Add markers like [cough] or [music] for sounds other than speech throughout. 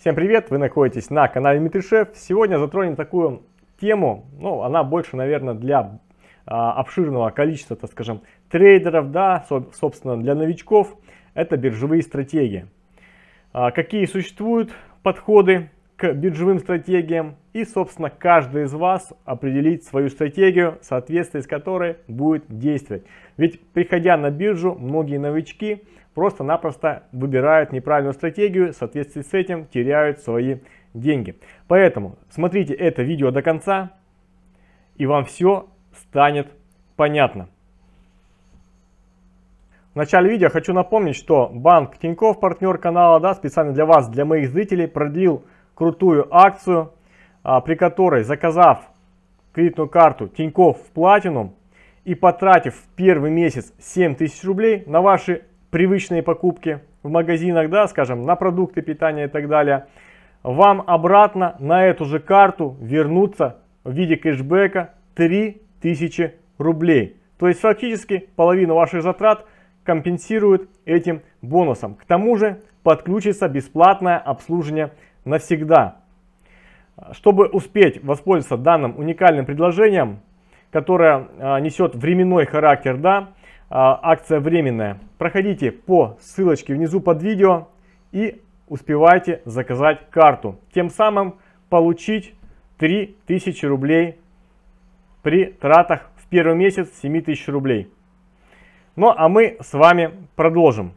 Всем привет, вы находитесь на канале Дмитрий Шеф. Сегодня затронем такую тему, ну, она больше, наверное, для а, обширного количества, так скажем, трейдеров, да, собственно, для новичков. Это биржевые стратегии. А, какие существуют подходы к биржевым стратегиям и, собственно, каждый из вас определить свою стратегию, в соответствии с которой будет действовать. Ведь, приходя на биржу, многие новички просто-напросто выбирают неправильную стратегию, в соответствии с этим теряют свои деньги. Поэтому смотрите это видео до конца, и вам все станет понятно. В начале видео хочу напомнить, что банк Тиньков, партнер канала, да, специально для вас, для моих зрителей, продлил крутую акцию, а, при которой, заказав кредитную карту Тиньков в Platinum и потратив в первый месяц 7000 рублей на ваши привычные покупки в магазинах, да, скажем, на продукты питания и так далее, вам обратно на эту же карту вернутся в виде кэшбэка 3000 рублей. То есть фактически половину ваших затрат компенсируют этим бонусом. К тому же подключится бесплатное обслуживание навсегда. Чтобы успеть воспользоваться данным уникальным предложением, которое а, несет временной характер, да, а, акция временная. Проходите по ссылочке внизу под видео и успевайте заказать карту. Тем самым получить 3000 рублей при тратах в первый месяц 7000 рублей. Ну а мы с вами продолжим.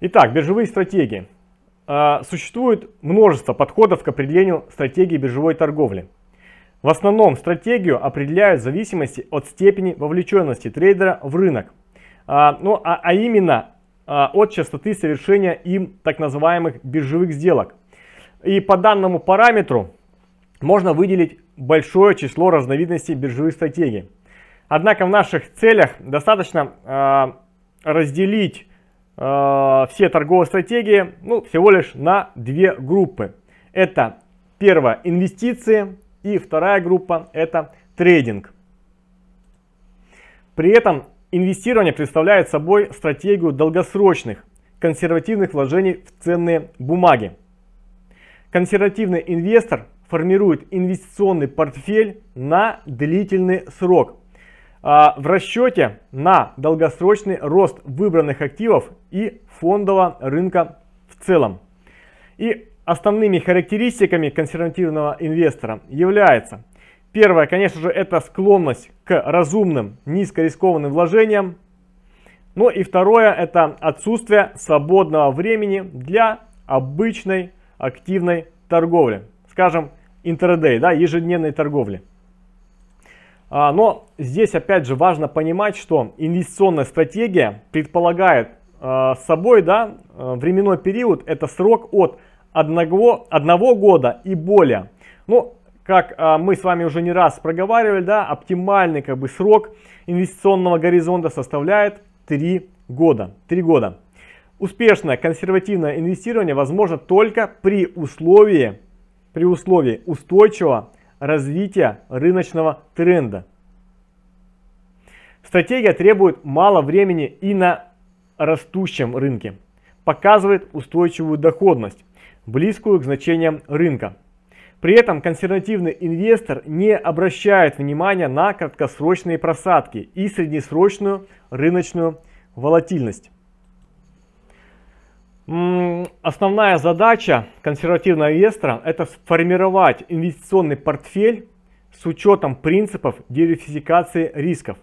Итак, биржевые стратегии. А, существует множество подходов к определению стратегии биржевой торговли. В основном стратегию определяют в зависимости от степени вовлеченности трейдера в рынок, а, ну, а, а именно а, от частоты совершения им так называемых биржевых сделок. И по данному параметру можно выделить большое число разновидностей биржевых стратегий. Однако в наших целях достаточно а, разделить а, все торговые стратегии ну, всего лишь на две группы. Это первое инвестиции, и вторая группа это трейдинг. При этом инвестирование представляет собой стратегию долгосрочных консервативных вложений в ценные бумаги. Консервативный инвестор формирует инвестиционный портфель на длительный срок а, в расчете на долгосрочный рост выбранных активов и фондового рынка в целом. И основными характеристиками консервативного инвестора является первое, конечно же, это склонность к разумным низкорискованным вложениям. Ну и второе, это отсутствие свободного времени для обычной активной торговли, скажем, интердей, да, ежедневной торговли. А, но здесь опять же важно понимать, что инвестиционная стратегия предполагает а, с собой да, э, временной период, это срок от одного, одного года и более. Ну, как а, мы с вами уже не раз проговаривали, да, оптимальный как бы срок инвестиционного горизонта составляет 3 года. 3 года. Успешное консервативное инвестирование возможно только при условии, при условии устойчивого развития рыночного тренда. Стратегия требует мало времени и на растущем рынке, показывает устойчивую доходность близкую к значениям рынка. При этом консервативный инвестор не обращает внимания на краткосрочные просадки и среднесрочную рыночную волатильность. Основная задача консервативного инвестора – это сформировать инвестиционный портфель с учетом принципов диверсификации рисков.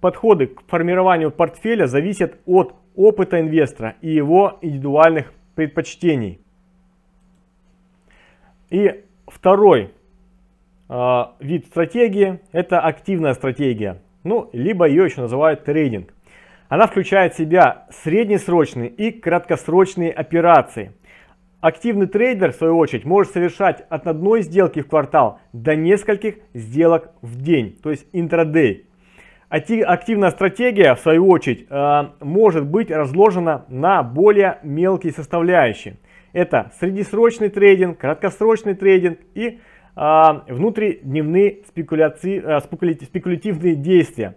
Подходы к формированию портфеля зависят от опыта инвестора и его индивидуальных предпочтений. И второй а, вид стратегии – это активная стратегия, ну, либо ее еще называют трейдинг. Она включает в себя среднесрочные и краткосрочные операции. Активный трейдер, в свою очередь, может совершать от одной сделки в квартал до нескольких сделок в день, то есть интрадей. Активная стратегия, в свою очередь, а, может быть разложена на более мелкие составляющие – это среднесрочный трейдинг, краткосрочный трейдинг и а, внутридневные спекуляции, а, спекулятивные действия.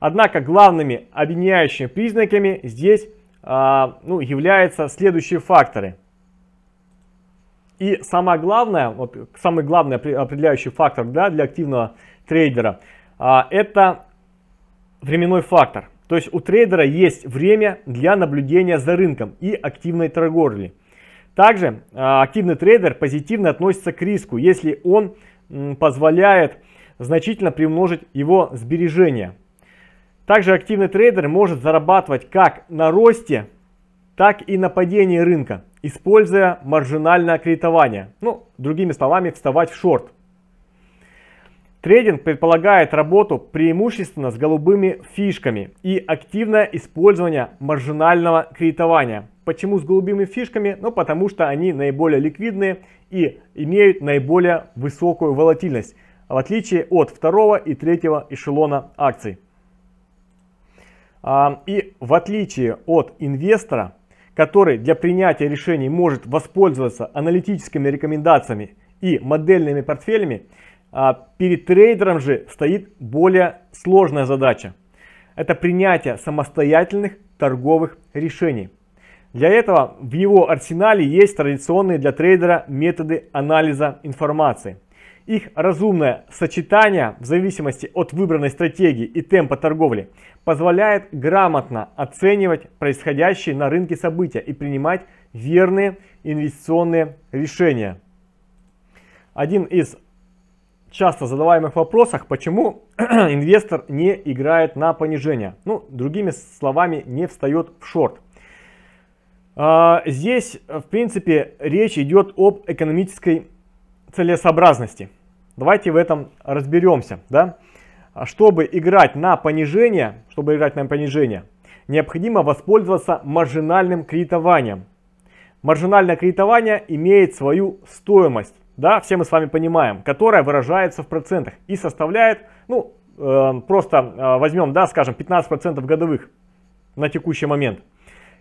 Однако главными объединяющими признаками здесь а, ну, являются следующие факторы. И самое главное, вот самый главный определяющий фактор да, для активного трейдера, а, это временной фактор. То есть у трейдера есть время для наблюдения за рынком и активной торговли. Также а, активный трейдер позитивно относится к риску, если он позволяет значительно приумножить его сбережения. Также активный трейдер может зарабатывать как на росте, так и на падении рынка, используя маржинальное кредитование. Ну, другими словами, вставать в шорт. Трейдинг предполагает работу преимущественно с голубыми фишками и активное использование маржинального кредитования. Почему с голубыми фишками? Ну потому что они наиболее ликвидные и имеют наиболее высокую волатильность, в отличие от второго и третьего эшелона акций. А, и в отличие от инвестора, который для принятия решений может воспользоваться аналитическими рекомендациями и модельными портфелями, а, перед трейдером же стоит более сложная задача. Это принятие самостоятельных торговых решений. Для этого в его арсенале есть традиционные для трейдера методы анализа информации. Их разумное сочетание в зависимости от выбранной стратегии и темпа торговли позволяет грамотно оценивать происходящие на рынке события и принимать верные инвестиционные решения. Один из часто задаваемых вопросах, почему [clears throat] инвестор не играет на понижение. Ну, другими словами, не встает в шорт. А, здесь, в принципе, речь идет об экономической целесообразности. Давайте в этом разберемся. Да? А чтобы играть на понижение, чтобы играть на понижение, необходимо воспользоваться маржинальным кредитованием. Маржинальное кредитование имеет свою стоимость да, все мы с вами понимаем, которая выражается в процентах и составляет, ну, э, просто э, возьмем, да, скажем, 15% годовых на текущий момент.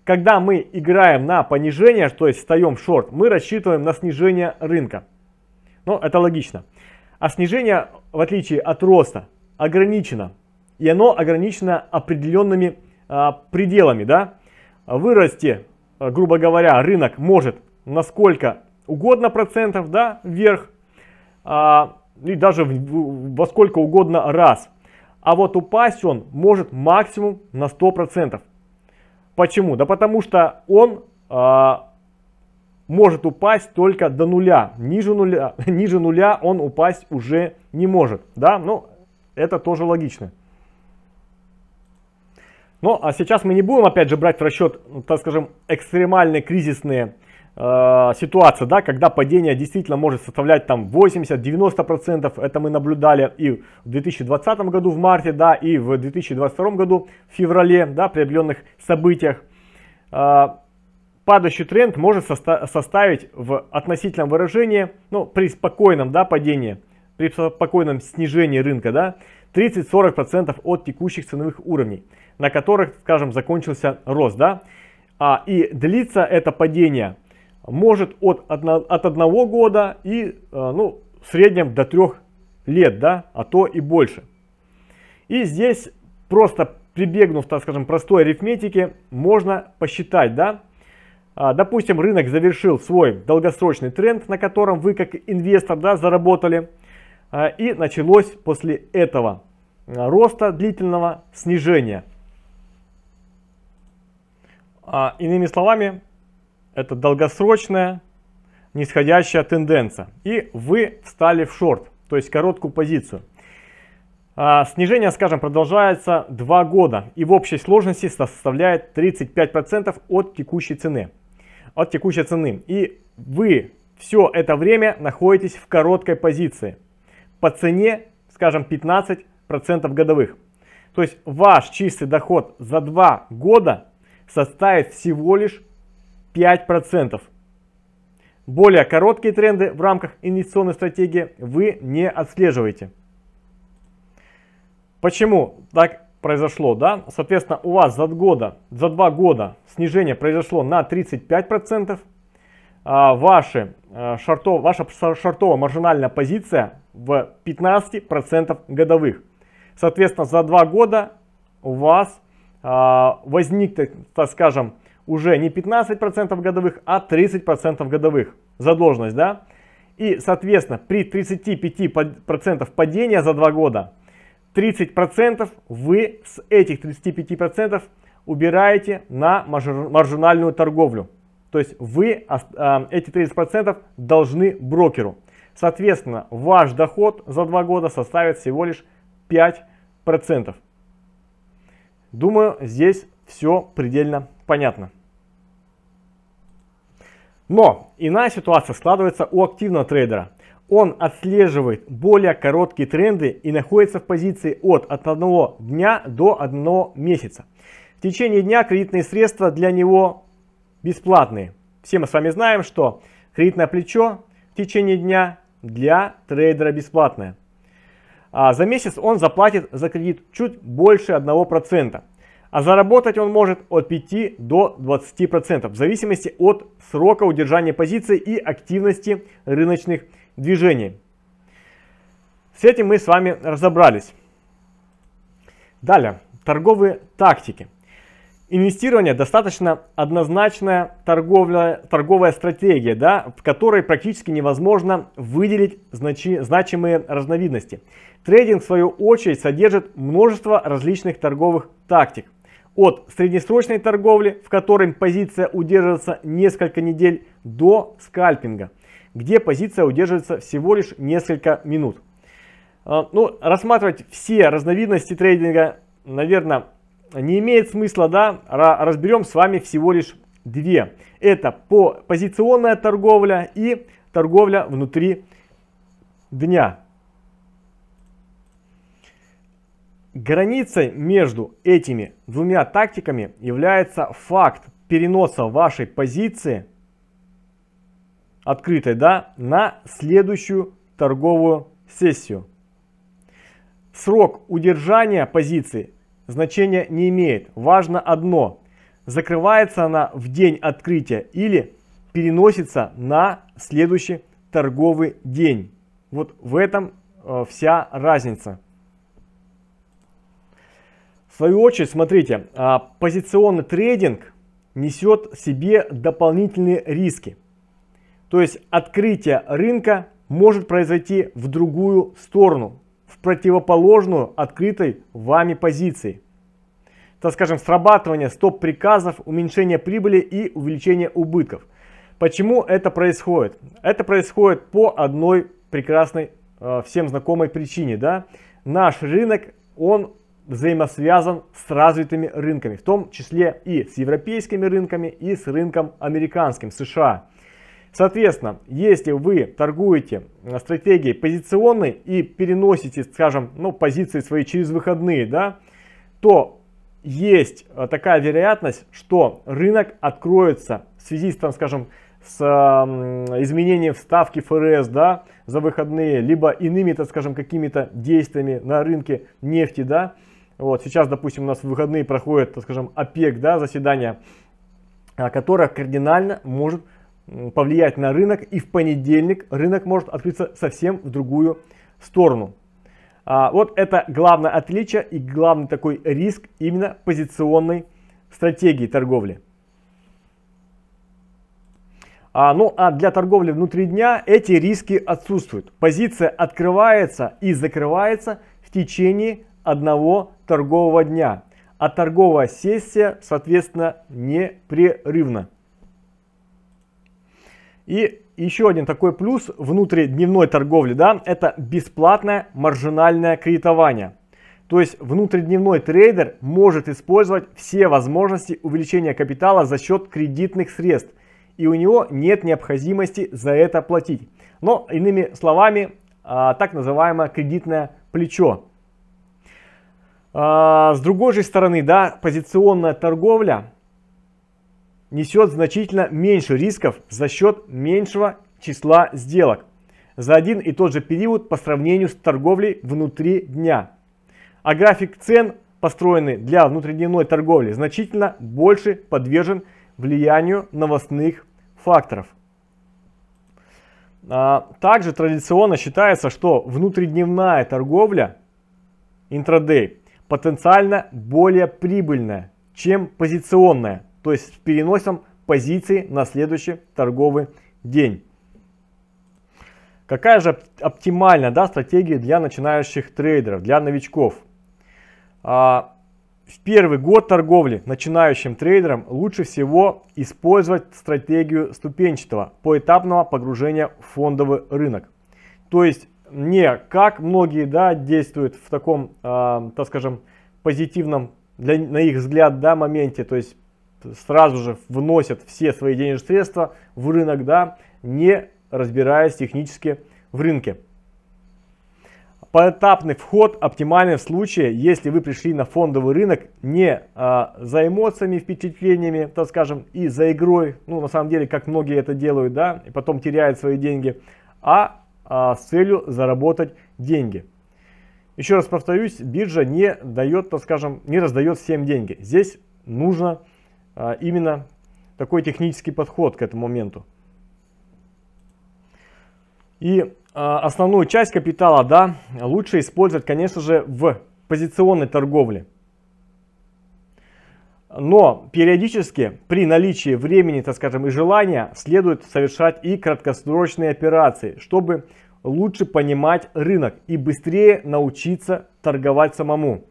Когда мы играем на понижение, то есть встаем в шорт, мы рассчитываем на снижение рынка. Ну, это логично. А снижение, в отличие от роста, ограничено. И оно ограничено определенными э, пределами, да. Вырасти, э, грубо говоря, рынок может насколько угодно процентов, да, вверх, а, и даже в, во сколько угодно раз. А вот упасть он может максимум на 100%. Почему? Да потому что он а, может упасть только до нуля. Ниже нуля, [laughs] ниже нуля он упасть уже не может. Да, ну это тоже логично. Ну а сейчас мы не будем опять же брать в расчет, ну, так скажем, экстремальные кризисные Э, ситуация, да, когда падение действительно может составлять там 80-90%, это мы наблюдали и в 2020 году в марте, да, и в 2022 году в феврале, да, при определенных событиях. Э, падающий тренд может составить в относительном выражении, ну, при спокойном, да, падении, при спокойном снижении рынка, да, 30-40% от текущих ценовых уровней, на которых, скажем, закончился рост, да, а, и длится это падение – может от, от одного года и э, ну, в среднем до трех лет, да, а то и больше. И здесь просто прибегнув, так скажем, простой арифметике, можно посчитать, да, а, Допустим, рынок завершил свой долгосрочный тренд, на котором вы как инвестор да, заработали. А, и началось после этого а, роста длительного снижения. Иными словами, это долгосрочная нисходящая тенденция. И вы встали в шорт, то есть короткую позицию. А, снижение, скажем, продолжается 2 года и в общей сложности составляет 35% от текущей цены. От текущей цены. И вы все это время находитесь в короткой позиции по цене, скажем, 15% годовых. То есть ваш чистый доход за 2 года составит всего лишь 5%. Более короткие тренды в рамках инвестиционной стратегии вы не отслеживаете. Почему так произошло? Да? Соответственно, у вас за, года, за 2 года снижение произошло на 35%. А ваши, э, шарто, ваша шортовая маржинальная позиция в 15% годовых. Соответственно, за два года у вас а, возник, так скажем, уже не 15% годовых, а 30% годовых задолженность, да? И, соответственно, при 35% падения за 2 года, 30% вы с этих 35% убираете на маржинальную торговлю. То есть вы а, а, эти 30% должны брокеру. Соответственно, ваш доход за 2 года составит всего лишь 5%. Думаю, здесь все предельно понятно. Но иная ситуация складывается у активного трейдера. Он отслеживает более короткие тренды и находится в позиции от одного дня до одного месяца. В течение дня кредитные средства для него бесплатные. Все мы с вами знаем, что кредитное плечо в течение дня для трейдера бесплатное. А за месяц он заплатит за кредит чуть больше 1% а заработать он может от 5 до 20% в зависимости от срока удержания позиции и активности рыночных движений. С этим мы с вами разобрались. Далее, торговые тактики. Инвестирование достаточно однозначная торговля, торговая стратегия, да, в которой практически невозможно выделить значи, значимые разновидности. Трейдинг, в свою очередь, содержит множество различных торговых тактик от среднесрочной торговли, в которой позиция удерживается несколько недель, до скальпинга, где позиция удерживается всего лишь несколько минут. А, ну, рассматривать все разновидности трейдинга, наверное, не имеет смысла, да, разберем с вами всего лишь две. Это по позиционная торговля и торговля внутри дня. Границей между этими двумя тактиками является факт переноса вашей позиции открытой да, на следующую торговую сессию. Срок удержания позиции значения не имеет. Важно одно. Закрывается она в день открытия или переносится на следующий торговый день. Вот в этом э, вся разница свою очередь, смотрите, а, позиционный трейдинг несет в себе дополнительные риски. То есть открытие рынка может произойти в другую сторону, в противоположную открытой вами позиции. Так скажем, срабатывание стоп-приказов, уменьшение прибыли и увеличение убытков. Почему это происходит? Это происходит по одной прекрасной а, всем знакомой причине. Да? Наш рынок, он взаимосвязан с развитыми рынками, в том числе и с европейскими рынками, и с рынком американским, США. Соответственно, если вы торгуете э, стратегией позиционной и переносите, скажем, ну, позиции свои через выходные, да, то есть э, такая вероятность, что рынок откроется в связи с, там, скажем, с изменением ставки ФРС да, за выходные, либо иными, так скажем, какими-то действиями на рынке нефти, да, вот сейчас, допустим, у нас в выходные проходит, так скажем, ОПЕК, да, заседание, а, которое кардинально может повлиять на рынок, и в понедельник рынок может открыться совсем в другую сторону. А, вот это главное отличие и главный такой риск именно позиционной стратегии торговли. А, ну а для торговли внутри дня эти риски отсутствуют. Позиция открывается и закрывается в течение одного торгового дня, а торговая сессия, соответственно, непрерывна. И еще один такой плюс внутри дневной торговли, да, это бесплатное маржинальное кредитование. То есть внутридневной трейдер может использовать все возможности увеличения капитала за счет кредитных средств. И у него нет необходимости за это платить. Но иными словами, а, так называемое кредитное плечо. А, с другой же стороны, да, позиционная торговля несет значительно меньше рисков за счет меньшего числа сделок за один и тот же период по сравнению с торговлей внутри дня. А график цен, построенный для внутридневной торговли, значительно больше подвержен влиянию новостных факторов. А, также традиционно считается, что внутридневная торговля, интрадей, потенциально более прибыльная, чем позиционная, то есть с переносом позиции на следующий торговый день. Какая же оптимальная да, стратегия для начинающих трейдеров, для новичков? А, в первый год торговли начинающим трейдерам лучше всего использовать стратегию ступенчатого поэтапного погружения в фондовый рынок. То есть не как многие да, действуют в таком, э, так скажем, позитивном, для, на их взгляд, да, моменте, то есть сразу же вносят все свои денежные средства в рынок, да, не разбираясь технически в рынке. Поэтапный вход оптимальный в случае, если вы пришли на фондовый рынок не а, за эмоциями, впечатлениями, так скажем, и за игрой, ну на самом деле, как многие это делают, да, и потом теряют свои деньги, а а, с целью заработать деньги. Еще раз повторюсь, биржа не дает, так скажем, не раздает всем деньги. Здесь нужно а, именно такой технический подход к этому моменту. И а, основную часть капитала, да, лучше использовать, конечно же, в позиционной торговле. Но периодически при наличии времени, так скажем, и желания следует совершать и краткосрочные операции, чтобы лучше понимать рынок и быстрее научиться торговать самому.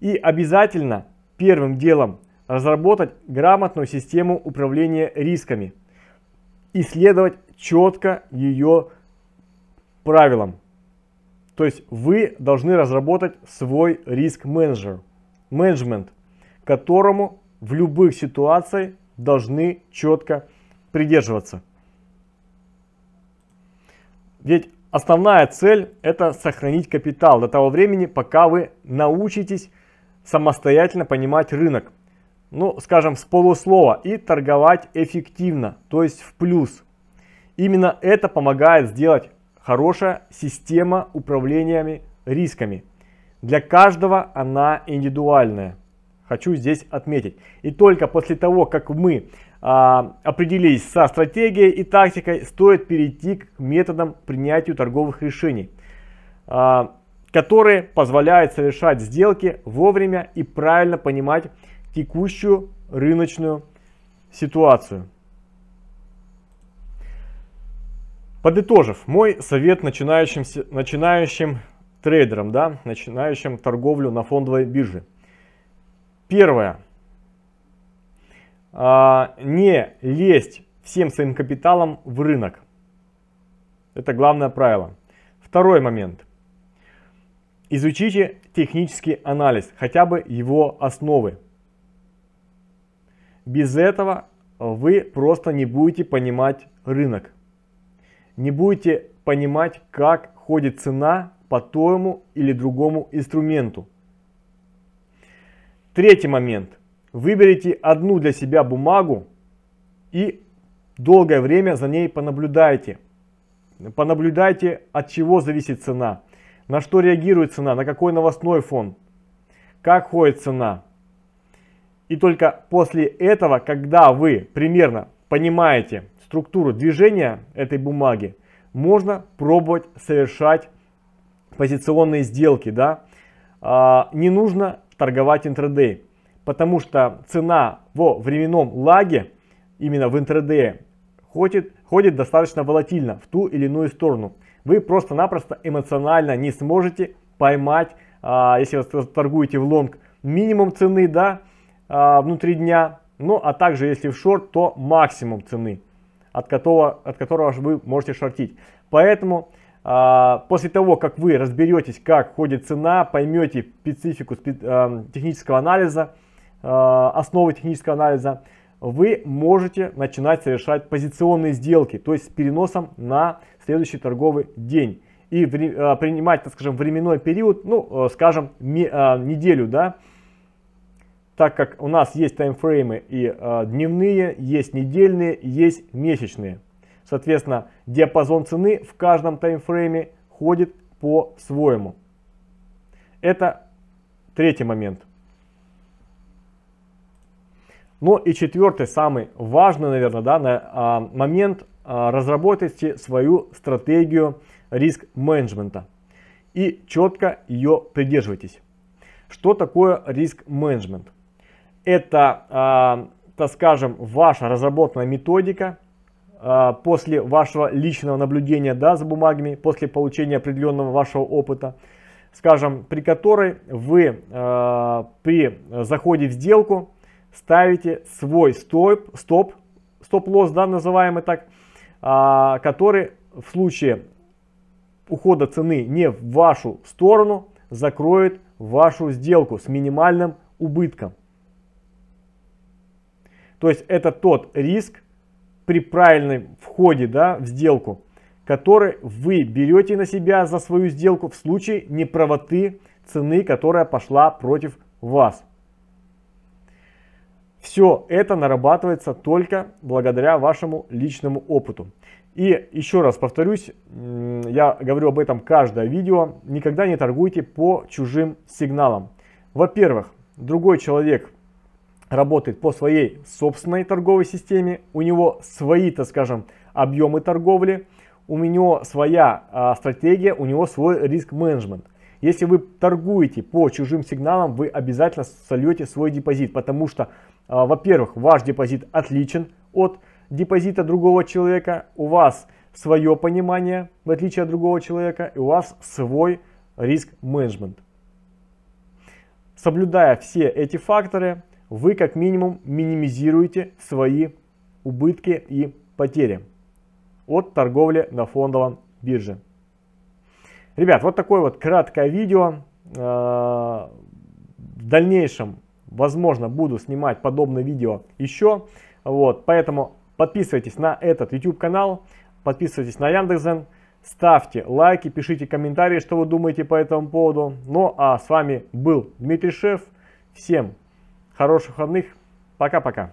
И обязательно первым делом разработать грамотную систему управления рисками, и следовать четко ее правилам. То есть вы должны разработать свой риск менеджер, менеджмент, которому в любых ситуациях должны четко придерживаться. Ведь основная цель это сохранить капитал до того времени, пока вы научитесь самостоятельно понимать рынок. Ну, скажем, с полуслова и торговать эффективно, то есть в плюс. Именно это помогает сделать хорошая система управлениями рисками. Для каждого она индивидуальная хочу здесь отметить. И только после того, как мы а, определились со стратегией и тактикой, стоит перейти к методам принятия торговых решений, а, которые позволяют совершать сделки вовремя и правильно понимать текущую рыночную ситуацию. Подытожив, мой совет начинающим, начинающим трейдерам, да, начинающим торговлю на фондовой бирже – Первое. А, не лезть всем своим капиталом в рынок. Это главное правило. Второй момент. Изучите технический анализ, хотя бы его основы. Без этого вы просто не будете понимать рынок. Не будете понимать, как ходит цена по тому или другому инструменту. Третий момент. Выберите одну для себя бумагу и долгое время за ней понаблюдайте. Понаблюдайте, от чего зависит цена, на что реагирует цена, на какой новостной фон, как ходит цена. И только после этого, когда вы примерно понимаете структуру движения этой бумаги, можно пробовать совершать позиционные сделки. Да? А, не нужно торговать интрадей. Потому что цена во временном лаге, именно в интрадее, ходит, ходит достаточно волатильно в ту или иную сторону. Вы просто-напросто эмоционально не сможете поймать, а, если вы торгуете в лонг, минимум цены да, а, внутри дня, ну а также если в шорт, то максимум цены, от которого, от которого вы можете шортить. Поэтому а, после того, как вы разберетесь, как ходит цена, поймете специфику а, технического анализа, а, основы технического анализа, вы можете начинать совершать позиционные сделки, то есть с переносом на следующий торговый день. И принимать, так скажем, временной период, ну, э, скажем, неделю, да, так как у нас есть таймфреймы и дневные, есть недельные, есть месячные. Соответственно, Диапазон цены в каждом таймфрейме ходит по-своему. Это третий момент. Ну и четвертый, самый важный, наверное, да, на, а, момент, а, разработайте свою стратегию риск-менеджмента и четко ее придерживайтесь. Что такое риск-менеджмент? Это, а, так скажем, ваша разработанная методика, а, после вашего личного наблюдения да, за бумагами, после получения определенного вашего опыта, скажем, при которой вы э, при заходе в сделку ставите свой стоп, стоп, стоп-лосс, да, называемый так, э, который в случае ухода цены не в вашу сторону закроет вашу сделку с минимальным убытком. То есть это тот риск, при правильном входе да, в сделку, который вы берете на себя за свою сделку в случае неправоты цены, которая пошла против вас. Все это нарабатывается только благодаря вашему личному опыту. И еще раз повторюсь, я говорю об этом каждое видео, никогда не торгуйте по чужим сигналам. Во-первых, другой человек работает по своей собственной торговой системе, у него свои, так скажем, объемы торговли, у него своя а, стратегия, у него свой риск-менеджмент. Если вы торгуете по чужим сигналам, вы обязательно сольете свой депозит, потому что, а, во-первых, ваш депозит отличен от депозита другого человека, у вас свое понимание, в отличие от другого человека, и у вас свой риск-менеджмент. Соблюдая все эти факторы, вы как минимум минимизируете свои убытки и потери от торговли на фондовом бирже. Ребят, вот такое вот краткое видео. Э, в дальнейшем, возможно, буду снимать подобное видео еще. Вот, поэтому подписывайтесь на этот YouTube канал, подписывайтесь на Яндекс.Зен, ставьте лайки, пишите комментарии, что вы думаете по этому поводу. Ну а с вами был Дмитрий Шеф. Всем пока! Хороших выходных. Пока-пока.